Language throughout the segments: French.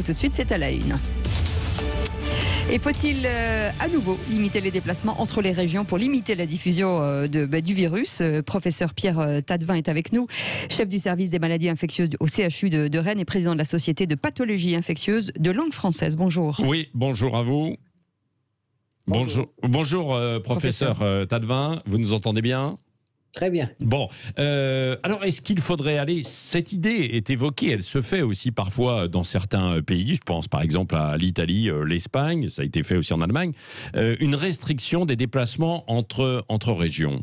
Et tout de suite, c'est à la une. Et faut-il euh, à nouveau limiter les déplacements entre les régions pour limiter la diffusion euh, de, bah, du virus euh, Professeur Pierre Tadevin est avec nous, chef du service des maladies infectieuses au CHU de, Rennes et président de la Société de pathologie infectieuse de langue française. Bonjour. Oui, bonjour à vous. Bonjour, bonjour, professeur, professeur Tadevin, vous nous entendez bien Très bien. Bon, euh, alors est-ce qu'il faudrait aller Cette idée est évoquée, elle se fait aussi parfois dans certains pays. Je pense par exemple à l'Italie, euh, l'Espagne, ça a été fait aussi en Allemagne. Euh, une restriction des déplacements entre entre régions.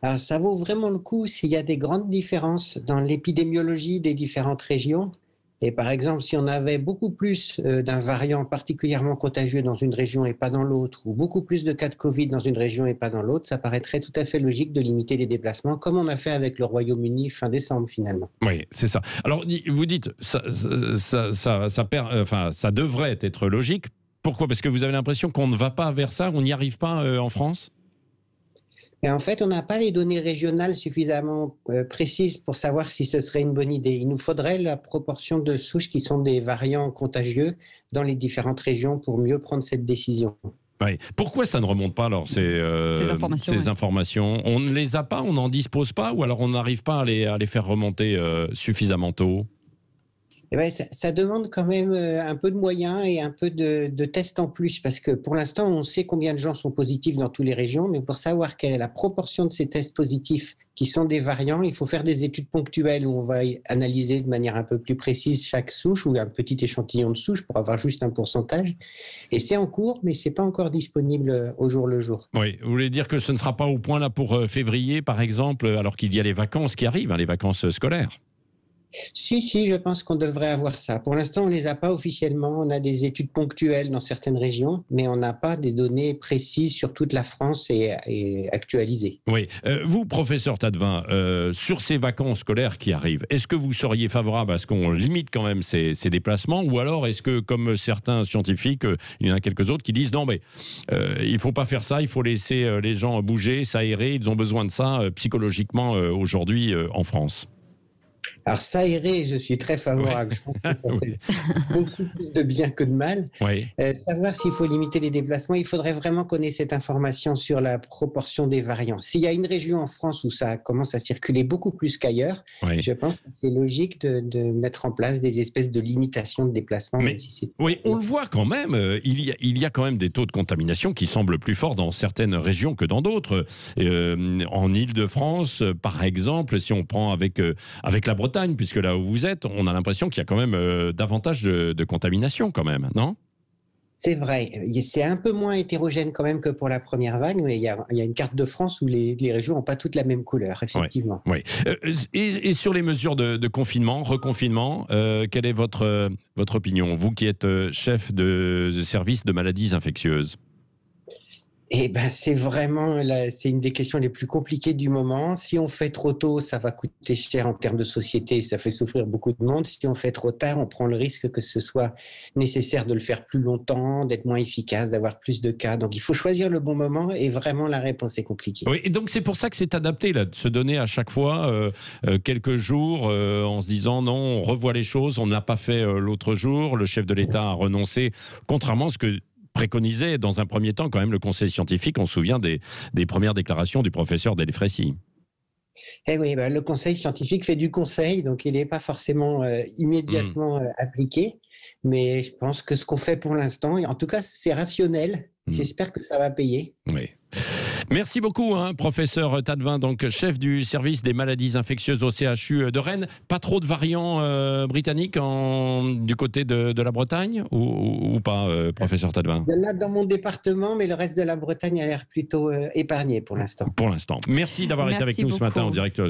Ah, ça vaut vraiment le coup s'il y a des grandes différences dans l'épidémiologie des différentes régions. Et par exemple, si on avait beaucoup plus euh, d'un variant particulièrement contagieux dans une région et pas dans l'autre, ou beaucoup plus de cas de Covid dans une région et pas dans l'autre, ça paraîtrait tout à fait logique de limiter les déplacements, comme on a fait avec le Royaume-Uni fin décembre finalement. Oui, c'est ça. Alors vous dites, ça, euh, ça devrait être logique. Pourquoi Parce que vous avez l'impression qu'on ne va pas vers ça, on n'y arrive pas euh, en France et en fait, on n'a pas les données régionales suffisamment euh, précises pour savoir si ce serait une bonne idée. Il nous faudrait la proportion de souches qui sont des variants contagieux dans les différentes régions pour mieux prendre cette décision. Pourquoi ça ne remonte pas alors ces, euh, informations, On ne les a pas, on n'en dispose pas ou alors on n'arrive pas à les, faire remonter euh, suffisamment tôt eh ben, ça, demande quand même euh, un peu de moyens et un peu de, tests en plus, parce que pour l'instant, on sait combien de gens sont positifs dans toutes les régions, mais pour savoir quelle est la proportion de ces tests positifs qui sont des variants, il faut faire des études ponctuelles où on va analyser de manière un peu plus précise chaque souche ou un petit échantillon de souche pour avoir juste un pourcentage. Et c'est en cours, mais ce c'est pas encore disponible euh, au jour le jour. Oui, vous voulez dire que ce ne sera pas au point là pour euh, février, par exemple, alors qu'il y a les vacances qui arrivent, hein, les vacances scolaires. Si, si, je pense qu'on devrait avoir ça. Pour l'instant, on ne les a pas officiellement. On a des études ponctuelles dans certaines régions, mais on n'a pas des données précises sur toute la France et, actualisées. Oui. Euh, vous, professeur Tadevin, euh, sur ces vacances scolaires qui arrivent, est-ce que vous seriez favorable à ce qu'on limite quand même ces, déplacements Ou alors est-ce que, comme certains scientifiques, il y en a quelques autres qui disent non, mais euh, il ne faut pas faire ça, il faut laisser les gens bouger, s'aérer, ils ont besoin de ça psychologiquement aujourd'hui en France alors, s'aérer, je suis très favorable. Je que beaucoup plus de bien que de mal. Euh, savoir s'il faut limiter les déplacements, il faudrait vraiment connaître cette information sur la proportion des variants. S'il y a une région en France où ça commence à circuler beaucoup plus qu'ailleurs, je pense que c'est logique de, mettre en place des espèces de limitations de déplacement. oui, on le voit quand même. Euh, il y, a, il y a quand même des taux de contamination qui semblent plus forts dans certaines régions que dans d'autres. Euh, en Ile-de-France, par exemple, si on prend avec, avec la Bretagne, puisque là où vous êtes, on a l'impression qu'il y a quand même euh, davantage de, contamination quand même, non c'est vrai, c'est un peu moins hétérogène quand même que pour la première vague, mais il y a, une carte de France où les, régions n'ont pas toutes la même couleur, effectivement. Euh, et, sur les mesures de, confinement, reconfinement, euh, quelle est votre, opinion, vous qui êtes chef de service de maladies infectieuses eh ben, c'est vraiment, c'est une des questions les plus compliquées du moment. Si on fait trop tôt, ça va coûter cher en termes de société, ça fait souffrir beaucoup de monde. Si on fait trop tard, on prend le risque que ce soit nécessaire de le faire plus longtemps, d'être moins efficace, d'avoir plus de cas. Donc, il faut choisir le bon moment et vraiment, la réponse est compliquée. Oui, et donc c'est pour ça que c'est adapté là, de se donner à chaque fois euh, euh, quelques jours euh, en se disant non, on revoit les choses, on n'a pas fait l'autre jour, le chef de l'État a renoncé, contrairement à ce que préconisait dans un premier temps quand même le conseil scientifique. On se souvient des, des premières déclarations du professeur Delfrécy. Eh oui, ben, le conseil scientifique fait du conseil, donc il n'est pas forcément euh, immédiatement hmm. euh, appliqué. Mais je pense que ce qu'on fait pour l'instant, en tout cas, c'est rationnel. Hmm. J'espère que ça va payer. Oui. Merci beaucoup, hein, professeur Tadvin, donc chef du service des maladies infectieuses au CHU de Rennes. Pas trop de variants euh, britanniques du côté de, la Bretagne ou, pas, euh, professeur Tadvin. Il y dans mon département, mais le reste de la Bretagne a l'air plutôt euh, épargné pour l'instant. Pour l'instant. Merci d'avoir été avec nous ce matin en direct.